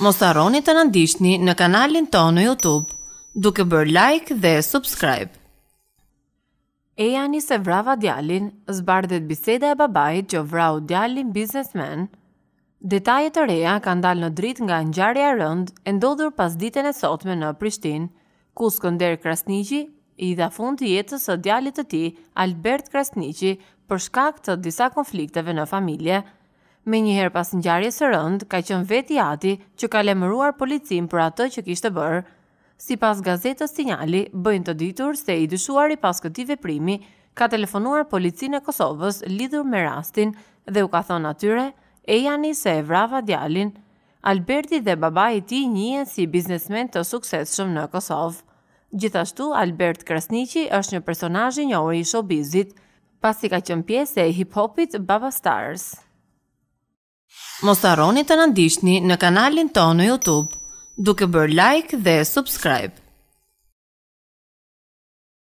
mos arroni të na ndiqni në kanalin tonë në YouTube, duke bërë like dhe subscribe. Ejani se vrava djalin, zbardhet biseda e babait që vrau djalin biznesmen. Detajet të reja kanë dalë në dritë nga ngjarja e rënd e ndodhur pas ditën e sotme në Prishtinë, ku Skënder Krasniqi i dha fund jetës së djalit të tij, Albert Krasniqi, për shkak të disa konflikteve në familje me njëherë pas një gjarje së rënd, ka qënë veti ati që ka lemëruar policin për atë që kishtë të bërë. Si pas gazetës të njali, bëjnë të ditur se i dyshuari pas këti veprimi, ka telefonuar policinë e Kosovës lidhur me rastin dhe u ka thonë atyre e janë i se e vrava djalin. Alberti dhe baba i ti njën si biznesmen të sukses shumë në Kosovë. Gjithashtu, Albert Krasnici është një personajë një ori i shobizit, pasi ka qënë pjesë e hip-hopit Baba Stars. Mos harroni të na ndiqni në kanalin tonë në YouTube, duke bërë like dhe subscribe.